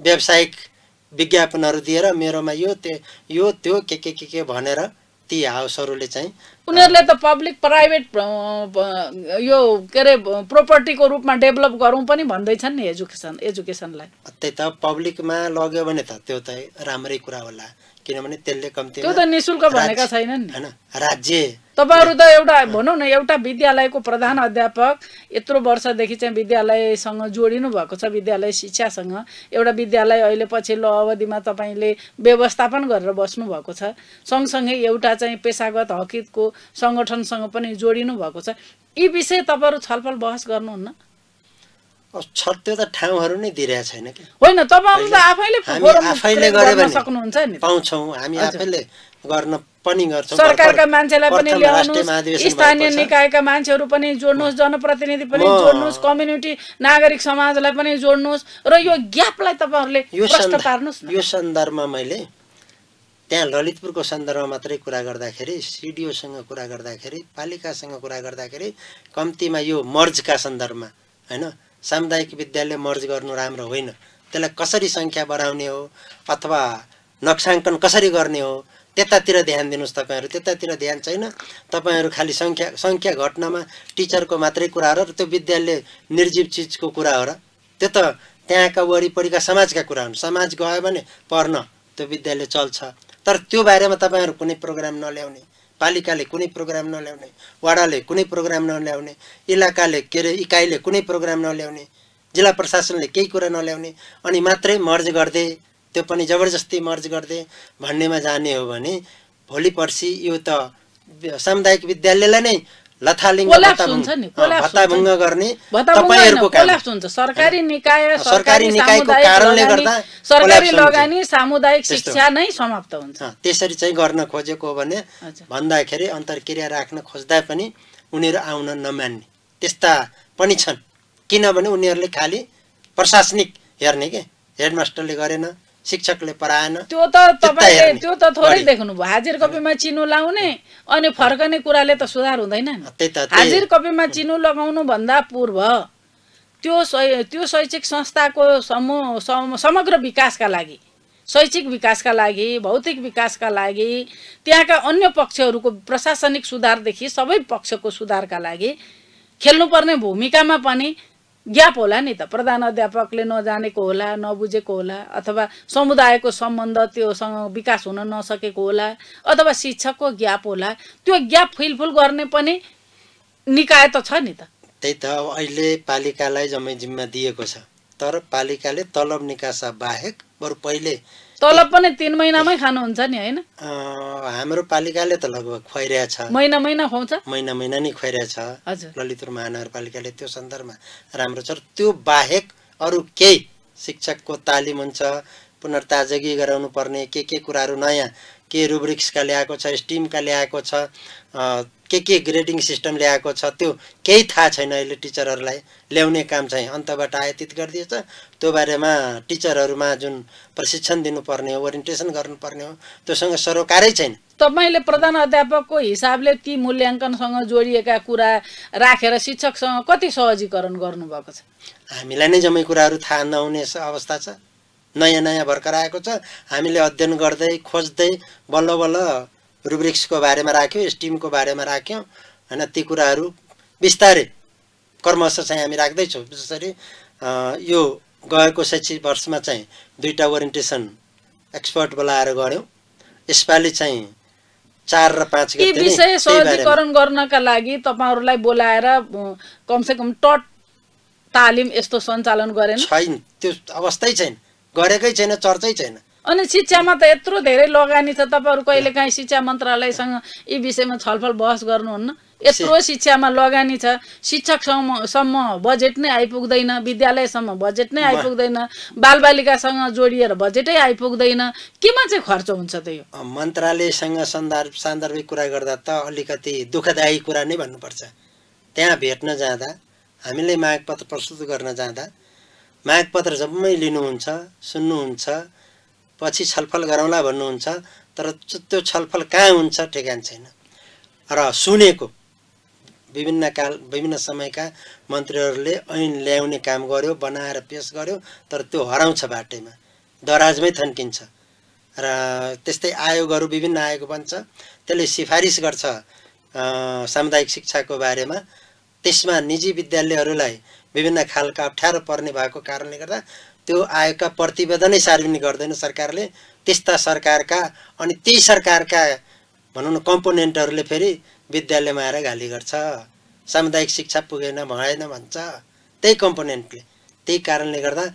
व्यावसायिक विज्ञापनहरू दिएर मेरोमा यो त्यो यो त्यो के के के के भनेर ती हाउसहरूले चाहिँ उनीहरूले त पब्लिक प्राइभेट यो के अरे प्रोपर्टीको रूपमा डेभलप गरौँ पनि भन्दैछन् नि एजुकेसन एजुकेसनलाई त्यही त पब्लिकमा लग्यो भने त त्यो त राम्रै कुरा होला किनभने त्यसले कम्ती त्यो त निशुल्क भनेका छैनन् होइन राज्य तपाईँहरू त एउटा भनौँ न एउटा विद्यालयको प्रधान अध्यापक यत्रो वर्षदेखि चाहिँ विद्यालयसँग जोडिनु भएको छ विद्यालय शिक्षासँग एउटा विद्यालय अहिले पछिल्लो अवधिमा तपाईँले व्यवस्थापन गरेर बस्नु भएको छ सँगसँगै एउटा चाहिँ पेसागत हकितको सङ्गठनसँग पनि जोडिनु भएको छ यी विषय तपाईँहरू छलफल बहस गर्नुहुन्न छत्यो त ठाउँहरू नै दिइरहेको छैन कि होइन तपाईँहरू त आफैले आफैले गरे भने सक्नुहुन्छ नि पाउँछौँ हामी आफैले गर्न पनि गर्छौँ सरकारका मान्छेलाई पनि ल्याउनुहोस् स्थानीय निकायका मान्छेहरू पनि जोड्नुहोस् जनप्रतिनिधि पनि जोड्नुहोस् कम्युनिटी नागरिक समाजलाई पनि जोड्नुहोस् र यो ग्यापलाई तपाईँहरूले पार्नुहोस् यो सन्दर्भमा मैले त्यहाँ ललितपुरको सन्दर्भमा मात्रै कुरा गर्दाखेरि सिडिओसँग कुरा गर्दाखेरि पालिकासँग कुरा गर्दाखेरि कम्तीमा यो मर्जका सन्दर्भमा होइन सामुदायिक विद्यालय मर्ज गर्नु राम्रो होइन त्यसलाई कसरी सङ्ख्या बढाउने हो अथवा नक्साङ्कन कसरी गर्ने हो त्यतातिर ध्यान दिनुहोस् तपाईँहरू त्यतातिर ध्यान छैन तपाईँहरू खालि सङ्ख्या सङ्ख्या घटनामा टिचरको मात्रै कुरा हो र त्यो विद्यालय निर्जीव चिजको कुरा हो र त्यो त त्यहाँका वरिपरिका समाजका कुरा हुन् समाज गयो भने पढ्न त्यो विद्यालय चल्छ तर त्यो बारेमा तपाईँहरू कुनै प्रोग्राम नल्याउने पालिकाले कुनै प्रोग्राम नल्याउने वाडाले कुनै प्रोग्राम नल्याउने इलाकाले के अरे इकाइले कुनै प्रोग्राम नल्याउने जिल्ला प्रशासनले केही कुरा नल्याउने अनि मात्रै मर्ज गर्दे त्यो पनि जबरजस्ती मर्ज गर्दे भन्नेमा जाने हो भने भोलि पर्सि यो त सामुदायिक विद्यालयलाई नै लथालिङ्ग भत्ताभङ्ग गर्ने तपाईँहरूको कोल्याप्स हुन्छ सरकारी निकाय सरकारी निकायको कारणले गर्दा सरकारी लगानी सामुदायिक शिक्षा नै समाप्त हुन्छ त्यसरी चाहिँ गर्न खोजेको हो भने भन्दाखेरि अन्तर्क्रिया राख्न खोज्दा पनि उनीहरू आउन नमान्ने त्यस्ता पनि छन् किनभने उनीहरूले खालि प्रशासनिक हेर्ने के हेडमास्टरले गरेन शिक्षकले पढाएन त्यो त तपाईँले त्यो त थोरै देख्नु भयो हाजिर कपीमा चिनो लाउने अनि फर्कने कुराले त सुधार हुँदैन हाजिर कपीमा चिनो लगाउनु भन्दा पूर्व त्यो त्यो शैक्षिक संस्थाको समूह समग्र विकासका लागि शैक्षिक विकासका लागि भौतिक विकासका लागि त्यहाँका अन्य पक्षहरूको प्रशासनिक सुधारदेखि सबै पक्षको सुधारका लागि खेल्नुपर्ने भूमिकामा पनि ग्याप होला नि त प्रधान अध्यापकले नजानेको होला नबुझेको होला अथवा समुदायको सम्बन्ध त्योसँग विकास हुन नसकेको होला अथवा शिक्षकको ग्याप होला त्यो ग्याप फिलफुल गर्ने पनि निकाय त छ नि त त्यही त अहिले पालिकालाई जम्मै जिम्मा दिएको छ तर पालिकाले तलब निकासा बाहेक बरु पहिले तलब पनि तिन महिनामै खानुहुन्छ नि होइन हाम्रो पालिकाले त लगभग खुवाइरहेको छ महिना महिना खुवाउँछ महिना महिना नै खुवाइरहेको हजुर ललितपुर महानगरपालिकाले त्यो सन्दर्भमा राम्रो छ त्यो बाहेक अरू केही शिक्षकको तालिम हुन्छ पुनर्ताजगी गराउनु पर्ने के के कुराहरू नयाँ के रुब्रिक्सका ल्याएको छ स्टिमका ल्याएको छ के के ग्रेडिङ सिस्टम ल्याएको छ त्यो केही थाहा छैन अहिले टिचरहरूलाई ल्याउने काम चाहिँ अन्तबाट आयातित गरिदिएछ त्यो बारेमा टिचरहरूमा जुन प्रशिक्षण दिनुपर्ने हो ओरिएन्टेसन गर्नुपर्ने हो त्योसँग सरोकारै छैन तपाईँले प्रधान अध्यापकको हिसाबले ती मूल्याङ्कनसँग जोडिएका कुरा राखेर शिक्षकसँग कति सहजीकरण गर्नुभएको छ हामीलाई नै जम्मै कुराहरू थाहा नहुने अवस्था छ नयाँ नयाँ भर्खर आएको छ हामीले अध्ययन गर्दै खोज्दै बल्ल बल्ल रुब्रिक्सको बारेमा राख्यौँ स्टिमको बारेमा राख्यौँ होइन ती कुराहरू बिस्तारै कर्मश चाहिँ हामी राख्दैछौँ जसरी यो गएको शैक्षिक वर्षमा चाहिँ दुईवटा ओरिएन्टेसन एक्सपर्ट बोलाएर गऱ्यौँ यसपालि चाहिँ चार र पाँच विषय सहजीकरण गर्नका लागि तपाईँहरूलाई बोलाएर कमसेकम टट तालिम यस्तो सञ्चालन गरेन छैन त्यो अवस्थै छैन गरेकै छैन चर्चै छैन अनि शिक्षामा त यत्रो धेरै लगानी छ तपाईँहरू कहिले काहीँ शिक्षा मन्त्रालयसँग यी विषयमा छलफल बहस गर्नुहुन्न यत्रो शिक्षामा लगानी छ शिक्षकसम्म सम्म बजेट नै आइपुग्दैन विद्यालयसम्म बजेट नै आइपुग्दैन बालबालिकासँग जोडिएर बजेटै आइपुग्दैन केमा चाहिँ खर्च हुन्छ त यो मन्त्रालयसँग सन्दर्भ सान्दर्भिक कुरा गर्दा त अलिकति दुःखदायी कुरा नै भन्नुपर्छ त्यहाँ भेट्न जाँदा हामीले मागपत्र प्रस्तुत गर्न जाँदा मागपत्र जम्मै लिनुहुन्छ सुन्नुहुन्छ पछि छलफल गरौँला भन्नुहुन्छ तर त्यो छलफल कहाँ हुन्छ ठेगान छैन र सुनेको विभिन्न काल विभिन्न समयका मन्त्रीहरूले ऐन ल्याउने काम गर्यो बनाएर पेस गर्यो तर त्यो हराउँछ बाटैमा दराजमै थन्किन्छ र त्यस्तै आयोगहरू विभिन्न आयोग बन्छ त्यसले सिफारिस गर्छ सामुदायिक शिक्षाको बारेमा त्यसमा निजी विद्यालयहरूलाई विभिन्न खालका अप्ठ्यारो पर्ने भएको कारणले गर्दा त्यो आयोगका प्रतिवेदनै सार्वजनिक गर्दैन सरकारले त्यस्ता सरकारका अनि त्यही सरकारका भनौँ न कम्पोनेन्टहरूले फेरि विद्यालयमा आएर गाली गर्छ सामुदायिक शिक्षा पुगेन भएन भन्छ त्यही कम्पोनेन्टले त्यही कारणले गर्दा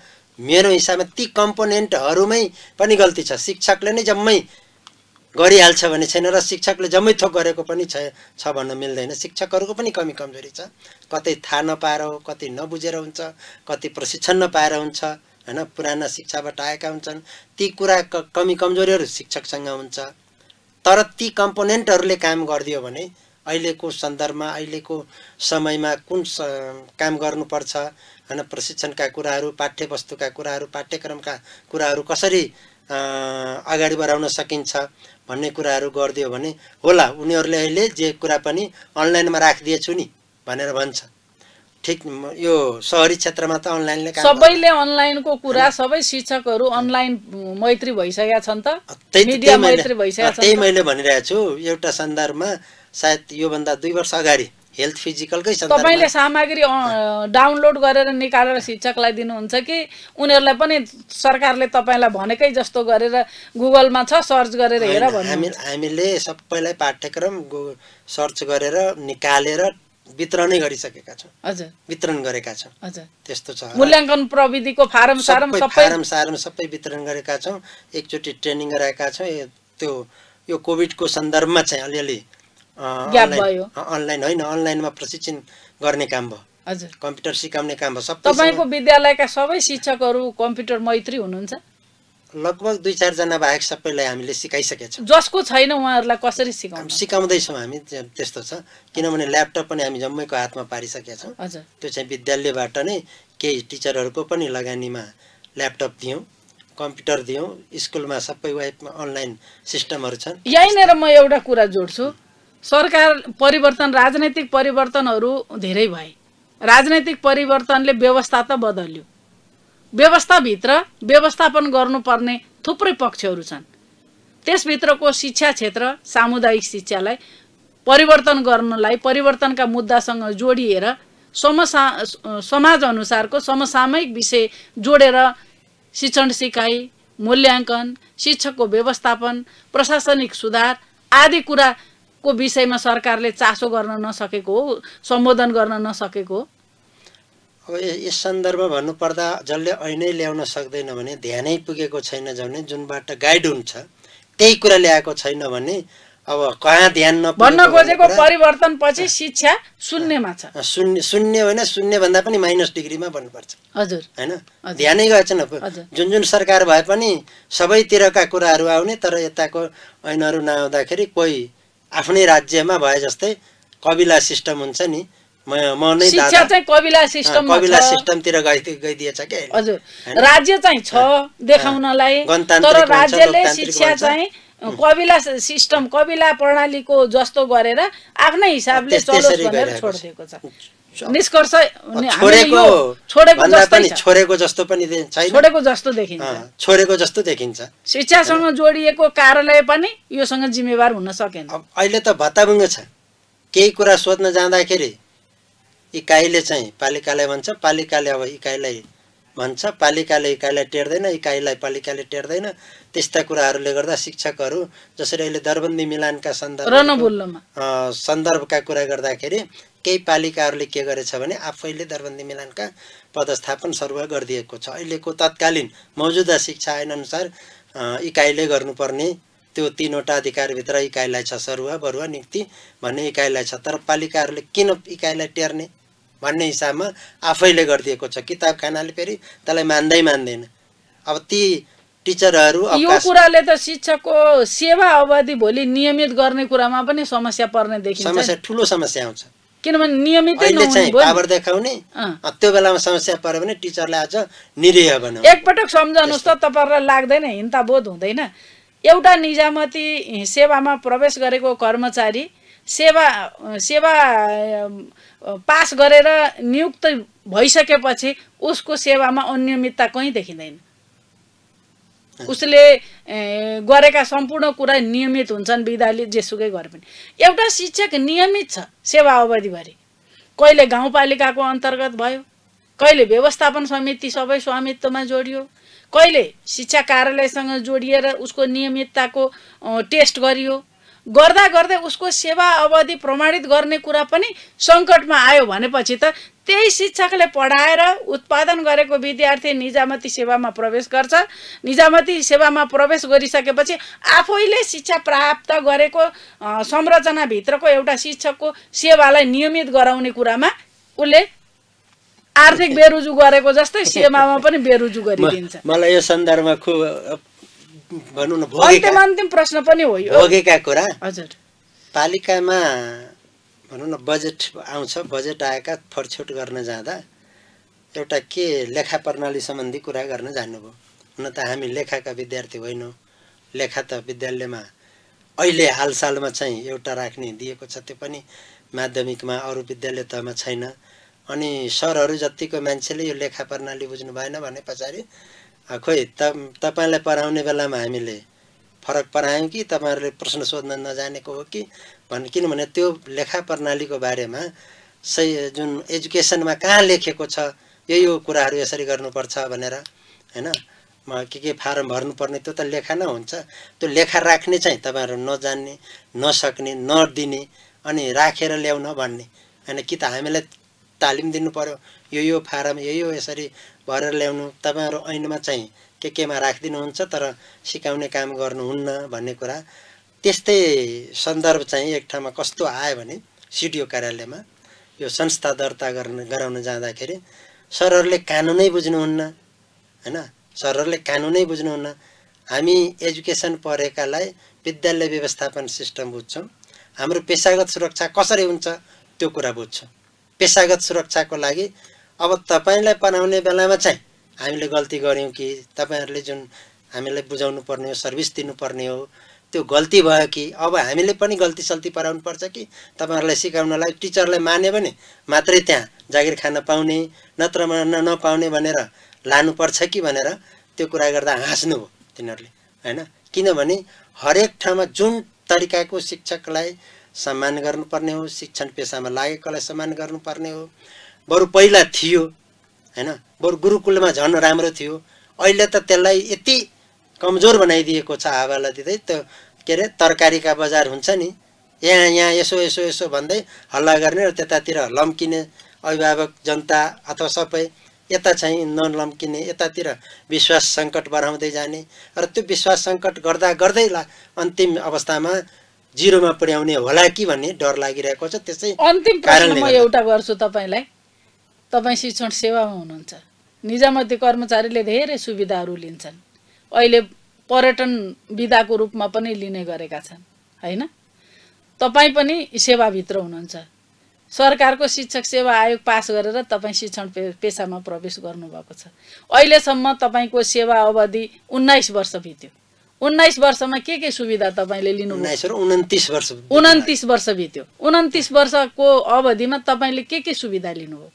मेरो हिसाबमा ती कम्पोनेन्टहरूमै पनि गल्ती छ शिक्षकले नै जम्मै गरिहाल्छ भने छैन र शिक्षकले जम्मै थोक गरेको पनि छ भन्न मिल्दैन शिक्षकहरूको पनि कमी कमजोरी छ कतै थाहा नपाएर हो कतै नबुझेर हुन्छ कति प्रशिक्षण नपाएर हुन्छ होइन पुराना शिक्षाबाट आएका हुन्छन् ती कुरा कमी कमजोरीहरू शिक्षकसँग हुन्छ तर ती कम्पोनेन्टहरूले काम गरिदियो भने अहिलेको सन्दर्भमा अहिलेको समयमा कुन काम गर्नुपर्छ होइन प्रशिक्षणका कुराहरू पाठ्यवस्तुका कुराहरू पाठ्यक्रमका कुराहरू कसरी अगाडि बढाउन सकिन्छ भन्ने कुराहरू गरिदियो भने होला उनीहरूले अहिले जे कुरा पनि अनलाइनमा राखिदिएछु नि भनेर भन्छ ठिक यो सहरी क्षेत्रमा त अनलाइनले सबैले अनलाइनको कुरा सबै शिक्षकहरू अनलाइन मैत्री भइसकेका छन् त त्यही मैले भनिरहेको छु एउटा सन्दर्भमा सायद योभन्दा दुई वर्ष अगाडि हेल्थ फिजिकलकै तपाईँले सामग्री डाउनलोड गरेर निकालेर शिक्षकलाई दिनुहुन्छ कि उनीहरूलाई पनि सरकारले तपाईँलाई भनेकै जस्तो गरेर गुगलमा छ सर्च गरेर हेर भन्नु हामीले सबैलाई पाठ्यक्रम सर्च गरेर निकालेर वितरणै गरिसकेका छौँ वितरण गरेका छौँ त्यस्तो छ मूल्याङ्कन प्रविधिको फारम सारम सबै फारम सारम सबै वितरण गरेका छौँ एकचोटि ट्रेनिङ गराएका छौँ त्यो यो कोभिडको सन्दर्भमा चाहिँ अलिअलि अनलाइन होइन अनलाइनमा प्रशिक्षण गर्ने काम भयो हजुर कम्प्युटर सिकाउने काम भयो तपाईँको विद्यालयका सबै शिक्षकहरू कम्प्युटर मैत्री हुनुहुन्छ लगभग दुई चारजना बाहेक सबैलाई हामीले सिकाइसकेका छौँ जसको छैन उहाँहरूलाई कसरी सिकाउँ सिकाउँदैछौँ हामी त्यस्तो छ किनभने ल्यापटप पनि हामी जम्मैको हातमा पारिसकेका छौँ त्यो चाहिँ विद्यालयबाट नै केही टिचरहरूको पनि लगानीमा ल्यापटप दियौँ कम्प्युटर दियौँ स्कुलमा सबै वाइफमा अनलाइन सिस्टमहरू छन् यहीँनिर म एउटा कुरा जोड्छु सरकार परिवर्तन राजनैतिक परिवर्तनहरू धेरै भए राजनैतिक परिवर्तनले व्यवस्था त बदल्यो व्यवस्थाभित्र व्यवस्थापन गर्नुपर्ने थुप्रै पक्षहरू छन् त्यसभित्रको शिक्षा क्षेत्र सामुदायिक शिक्षालाई परिवर्तन गर्नलाई परिवर्तनका मुद्दासँग जोडिएर समसा समाजअनुसारको समसामयिक विषय जोडेर शिक्षण सिकाइ मूल्याङ्कन शिक्षकको व्यवस्थापन प्रशासनिक सुधार आदि कुराको विषयमा सरकारले चासो गर्न नसकेको हो सम्बोधन गर्न नसकेको हो अब यस सन्दर्भ भन्नुपर्दा जसले ऐनै ल्याउन सक्दैन भने ध्यानै पुगेको छैन भने जुनबाट गाइड हुन्छ त्यही कुरा ल्याएको छैन भने अब कहाँ ध्यान नभन्न खोजेको परिवर्तन पछि शिक्षा शून्यमा छ शून्य शून्य होइन शून्य भन्दा पनि माइनस डिग्रीमा भन्नुपर्छ हजुर होइन ध्यानै गएछ न जुन जुन सरकार भए पनि सबैतिरका कुराहरू आउने तर यताको ऐनहरू नआउँदाखेरि कोही आफ्नै राज्यमा भए जस्तै कविला सिस्टम हुन्छ नि म नै शिक्षा चाहिँ कविला सिस्टम कविला सिस्टमतिर गइदिएछ के हजुर राज्य चाहिँ छ देखाउनलाई तर राज्यले शिक्षा चाहिँ कविला सिस्टम कविला प्रणालीको जस्तो गरेर आफ्नै हिसाबले चलोस् भनेर छोडिदिएको छ निष्कर्ष छोडेको छोडेको जस्तै छोडेको जस्तो पनि छैन छोडेको जस्तो देखिन्छ छोडेको जस्तो देखिन्छ शिक्षासँग जोडिएको कार्यालय पनि योसँग जिम्मेवार हुन सकेन अहिले त भत्ताभुङ्ग छ केही कुरा सोध्न जाँदाखेरि इकाइले चाहिँ पालिकालाई भन्छ पालिकाले अब इकाइलाई भन्छ पालिकाले इकाइलाई टेर्दैन इकाइलाई पालिकाले टेर्दैन त्यस्ता कुराहरूले गर्दा शिक्षकहरू जसरी अहिले दरबन्दी मिलानका सन्दर्भ सन्दर्भका कुरा गर्दाखेरि केही पालिकाहरूले के गरेछ भने आफैले दरबन्दी मिलानका पदस्थापन सर्व गरिदिएको छ अहिलेको तत्कालीन मौजुदा शिक्षा ऐनअनुसार इकाइले गर्नुपर्ने त्यो तिनवटा अधिकारभित्र इकाइलाई छ सरुवा बरुवा नियुक्ति भन्ने इकाइलाई छ तर पालिकाहरूले किन इकाइलाई टेर्ने भन्ने हिसाबमा आफैले गरिदिएको छ किताब खानाले फेरि त्यसलाई मान्दै मान्दैन अब ती टिचरहरू यो कुराले त शिक्षकको सेवा अवधि भोलि नियमित गर्ने कुरामा पनि समस्या पर्ने देखिन्छ समस्या ठुलो समस्या आउँछ किनभने नियमित पावर देखाउने त्यो बेलामा समस्या पऱ्यो भने टिचरलाई आज निरीह बनाउ एकपटक सम्झनुहोस् त तपाईँहरूलाई लाग्दैन हिन्ता हुँदैन एउटा निजामती सेवामा प्रवेश गरेको कर्मचारी सेवा सेवा पास गरेर नियुक्त भइसकेपछि उसको सेवामा अनियमितता कहीँ देखिँदैन उसले गरेका सम्पूर्ण कुरा नियमित हुन्छन् विद्यालय जेसुकै गरे पनि एउटा शिक्षक नियमित छ सेवा अवधिभरि कहिले गाउँपालिकाको अन्तर्गत भयो कहिले व्यवस्थापन समिति सबै स्वामित्वमा जोडियो कहिले शिक्षा कार्यालयसँग जोडिएर उसको नियमितताको टेस्ट गरियो गर्दा गर्दै उसको सेवा अवधि प्रमाणित गर्ने कुरा पनि सङ्कटमा आयो भनेपछि त त्यही शिक्षकले पढाएर उत्पादन गरेको विद्यार्थी निजामती सेवामा प्रवेश गर्छ निजामती सेवामा प्रवेश गरिसकेपछि आफैले शिक्षा प्राप्त गरेको संरचनाभित्रको एउटा शिक्षकको सेवालाई नियमित गराउने कुरामा उसले आर्थिक बेरुजु गरेको जस्तै [LAUGHS] सेवामा पनि बेरुजु गरिदिन्छ मलाई यो सन्दर्भमा खुब भनौँ न अन्तिम प्रश्न पनि हो भोगेका कुरा हजुर पालिकामा भनौँ न बजेट आउँछ बजेट आएका फरछुट गर्न जाँदा एउटा के लेखा प्रणाली सम्बन्धी कुरा गर्न जान्नुभयो हुन त हामी लेखाका विद्यार्थी होइनौँ लेखा त विद्यालयमा अहिले हालसालमा चाहिँ एउटा राख्ने दिएको छ त्यो पनि माध्यमिकमा अरू विद्यालय तहमा छैन अनि सरहरू जतिको मान्छेले यो लेखा प्रणाली बुझ्नु भएन भने पछाडि खोइ त तपाईँलाई पढाउने बेलामा हामीले फरक परायौँ कि तपाईँहरूले प्रश्न सोध्न नजानेको हो कि भन् किनभने त्यो लेखा प्रणालीको बारेमा सही जुन एजुकेसनमा कहाँ लेखेको छ यही यो कुराहरू यसरी गर्नुपर्छ भनेर होइन के के फारम भर्नुपर्ने त्यो त लेखा नै हुन्छ त्यो लेखा राख्ने चाहिँ तपाईँहरू नजान्ने नसक्ने नदिने अनि राखेर ल्याउन भन्ने होइन कि त हामीलाई तालिम दिनु पर्यो यो यो फारम यही हो यसरी भरेर ल्याउनु तपाईँहरू ऐनमा चाहिँ के केमा राखिदिनुहुन्छ तर सिकाउने काम गर्नुहुन्न भन्ने कुरा त्यस्तै सन्दर्भ चाहिँ एक ठाउँमा कस्तो आयो भने सिडिओ कार्यालयमा यो संस्था दर्ता गर्न गराउन जाँदाखेरि सरहरूले कानुनै बुझ्नुहुन्न होइन सरहरूले कानुनै बुझ्नुहुन्न हामी एजुकेसन पढेकालाई विद्यालय व्यवस्थापन सिस्टम बुझ्छौँ हाम्रो पेसागत सुरक्षा कसरी हुन्छ त्यो कुरा बुझ्छौँ पेसागत सुरक्षाको लागि अब तपाईँलाई बनाउने बेलामा चाहिँ हामीले गल्ती गऱ्यौँ कि तपाईँहरूले जुन हामीलाई बुझाउनु पर्ने हो सर्भिस दिनुपर्ने हो त्यो गल्ती भयो कि अब हामीले पनि गल्ती सल्ती पराउनु पर्छ कि तपाईँहरूलाई सिकाउनलाई टिचरलाई माने भने मात्रै त्यहाँ जागिर खान पाउने नत्र नपाउने भनेर लानुपर्छ कि भनेर त्यो कुरा गर्दा हाँस्नु हो तिनीहरूले होइन किनभने हरेक ठाउँमा जुन तरिकाको शिक्षकलाई सम्मान गर्नुपर्ने हो शिक्षण पेसामा लागेकोलाई सम्मान गर्नुपर्ने हो बरु पहिला थियो होइन बरु गुरुकुलमा झन् राम्रो थियो अहिले त त्यसलाई यति कमजोर बनाइदिएको छ हावालाई दिँदै त्यो के अरे तरकारीका बजार हुन्छ नि यहाँ यहाँ यसो यसो यसो भन्दै हल्ला गर्ने र त्यतातिर लम्किने अभिभावक जनता अथवा सबै यता चाहिँ नलम्किने यतातिर विश्वास सङ्कट बढाउँदै जाने र त्यो विश्वास सङ्कट गर्दा गर्दै ला अन्तिम अवस्थामा जिरोमा पुर्याउने होला कि भन्ने डर लागिरहेको छ त्यसै अन्तिम कारण म एउटा गर्छु तपाईँलाई तपाईँ शिक्षण सेवामा हुनुहुन्छ निजामती कर्मचारीले धेरै सुविधाहरू लिन्छन् अहिले पर्यटन विधाको रूपमा पनि लिने गरेका छन् होइन तपाईँ पनि सेवाभित्र हुनुहुन्छ सरकारको शिक्षक सेवा आयोग पास गरेर तपाईँ शिक्षण पे पेसामा प्रवेश गर्नुभएको छ अहिलेसम्म तपाईँको सेवा अवधि उन्नाइस वर्ष बित्यो उन्नाइस वर्षमा के के सुविधा तपाईँले लिनुभयो उन्तिस वर्ष उन्तिस वर्ष बित्यो उन्तिस वर्षको अवधिमा तपाईँले के के सुविधा लिनुभयो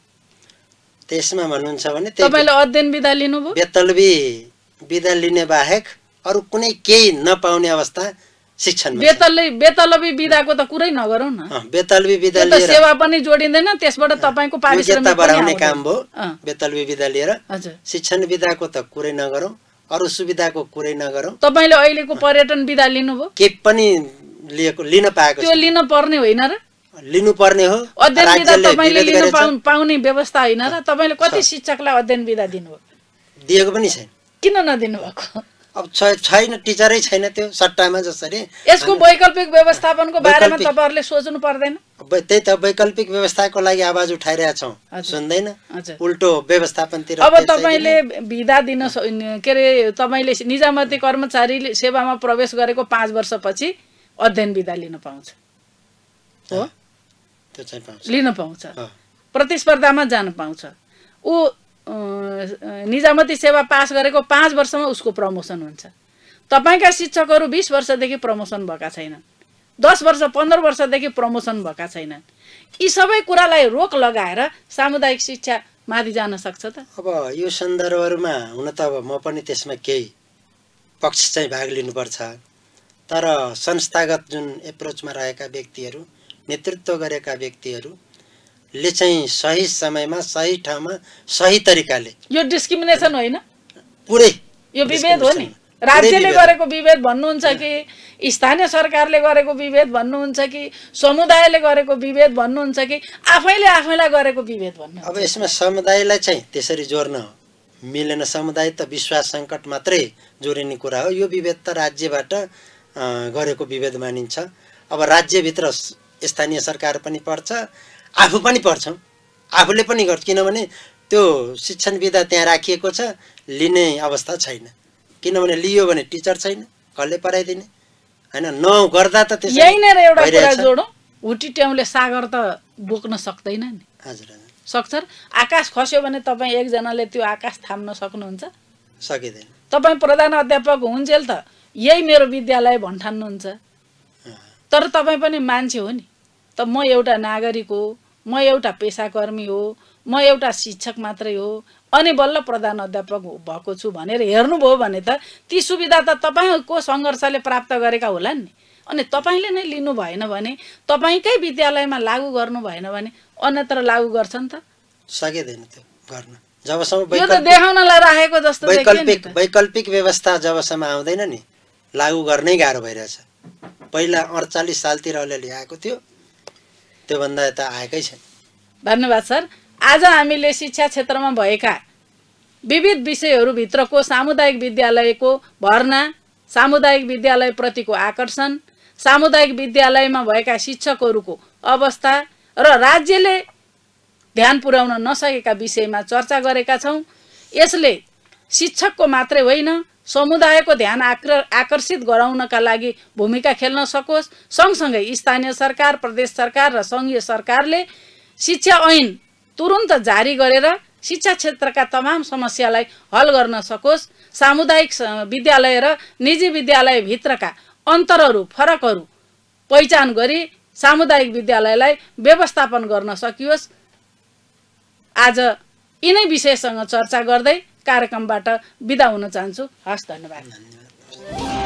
त्यसमा भन्नुहुन्छ भने तपाईँले अध्ययन विधा लिनुभयो बेतलबी विधा लिने बाहेक अरू कुनै केही नपाउने अवस्था शिक्षण बेतलै बेतलबी विधाको त कुरै नगरौँ न बेतलबी विधा लिएर सेवा पनि जोडिँदैन त्यसबाट तपाईँको पारिश्रमिक बढाउने काम भयो बेतलबी विधा लिएर शिक्षण विधाको त कुरै नगरौँ अरू सुविधाको कुरै नगरौँ तपाईँले अहिलेको पर्यटन विधा लिनुभयो के पनि लिएको लिन पाएको त्यो लिन पर्ने होइन र लिनुपर्ने हो अध्ययन विधा तपाईँले लिन पाउने व्यवस्था होइन र तपाईँले कति शिक्षकलाई अध्ययन विधा दिनुभयो दिएको पनि छैन किन नदिनु भएको अब छैन टिचरै छैन त्यो सट्टामा जसरी यसको वैकल्पिक व्यवस्थापनको बारेमा तपाईँहरूले सोच्नु पर्दैन त्यही त वैकल्पिक व्यवस्थाको लागि आवाज उठाइरहेका छौँ सुन्दैन उल्टो व्यवस्थापनतिर अब तपाईँले भिदा दिन के अरे तपाईँले निजामती कर्मचारी सेवामा प्रवेश गरेको पाँच वर्षपछि अध्ययन विदा लिन पाउँछ हो लिन पाउँछ प्रतिस्पर्धामा जान पाउँछ ऊ निजामती सेवा पास गरेको पाँच वर्षमा उसको प्रमोसन हुन्छ तपाईँका शिक्षकहरू बिस वर्षदेखि प्रमोसन भएका छैनन् दस वर्ष पन्ध्र वर्षदेखि प्रमोसन भएका छैनन् यी सबै कुरालाई रोक लगाएर सामुदायिक शिक्षा माथि जान सक्छ त अब यो सन्दर्भहरूमा हुन त अब म पनि त्यसमा केही पक्ष चाहिँ भाग लिनुपर्छ तर संस्थागत जुन एप्रोचमा रहेका व्यक्तिहरू नेतृत्व गरेका व्यक्तिहरू ले चाहिँ सही समयमा सही ठाउँमा सही तरिकाले यो डिस्क्रिमिनेसन होइन पुरै यो विभेद हो नि राज्यले गरेको विभेद भन्नुहुन्छ कि स्थानीय सरकारले गरेको विभेद भन्नुहुन्छ कि समुदायले गरेको विभेद भन्नुहुन्छ कि आफैले आफैलाई गरेको विभेद भन्नु अब यसमा समुदायलाई चाहिँ त्यसरी जोड्न मिलेन समुदाय त विश्वास सङ्कट मात्रै जोडिने कुरा हो यो विभेद त राज्यबाट गरेको विभेद मानिन्छ अब राज्यभित्र स्थानीय सरकार पनि पर्छ आफू पनि पढ्छौँ आफूले पनि गर्छ किनभने त्यो शिक्षण विधा त्यहाँ राखिएको छ लिने अवस्था छैन किनभने लियो भने टिचर छैन कसले पढाइदिने होइन नगर्दा त त्यसो यहीँनिर एउटा जोडौँ हुटी ट्याउले सागर त बोक्न सक्दैन नि हजुर हजुर सक्छ आकाश खस्यो भने तपाईँ एकजनाले त्यो आकाश थाम्न सक्नुहुन्छ सकिँदैन तपाईँ प्रधान अध्यापक हुन्जेल त यही मेरो विद्यालय भन्ठान्नुहुन्छ तर तपाईँ पनि मान्छे हो नि त म एउटा नागरिक हो म एउटा पेसाकर्मी हो म एउटा शिक्षक मात्रै हो अनि बल्ल प्रधान अध्यापक भएको छु भनेर हेर्नुभयो भने त ती सुविधा त तपाईँको सङ्घर्षले प्राप्त गरेका होला नि अनि तपाईँले नै लिनु भएन भने तपाईँकै विद्यालयमा लागू गर्नु भएन भने अन्यत्र लागू गर्छन् त सकिँदैन त्यो गर्न जबसम्म यो त देखाउनलाई राखेको जस्तो वैकल्पिक वैकल्पिक व्यवस्था जबसम्म आउँदैन नि लागू गर्नै गाह्रो भइरहेछ पहिला अडचालिस सालतिर अलिअलि आएको थियो त्योभन्दा यता आएकै छैन धन्यवाद सर आज हामीले शिक्षा क्षेत्रमा भएका विविध विषयहरूभित्रको सामुदायिक विद्यालयको भर्ना सामुदायिक विद्यालयप्रतिको आकर्षण सामुदायिक विद्यालयमा भएका शिक्षकहरूको अवस्था र राज्यले ध्यान पुर्याउन नसकेका विषयमा चर्चा गरेका छौँ यसले शिक्षकको मात्रै होइन समुदायको ध्यान आक्र आकर्षित गराउनका लागि भूमिका खेल्न सकोस् सँगसँगै स्थानीय सरकार प्रदेश सरकार र सङ्घीय सरकारले शिक्षा ऐन तुरुन्त जारी गरेर शिक्षा क्षेत्रका तमाम समस्यालाई हल गर्न सकोस् सामुदायिक विद्यालय र निजी विद्यालयभित्रका अन्तरहरू फरकहरू पहिचान गरी सामुदायिक विद्यालयलाई व्यवस्थापन गर्न सकियोस् आज यिनै विषयसँग चर्चा गर्दै कार्यक्रमबाट बिदा हुन चाहन्छु हस् धन्यवाद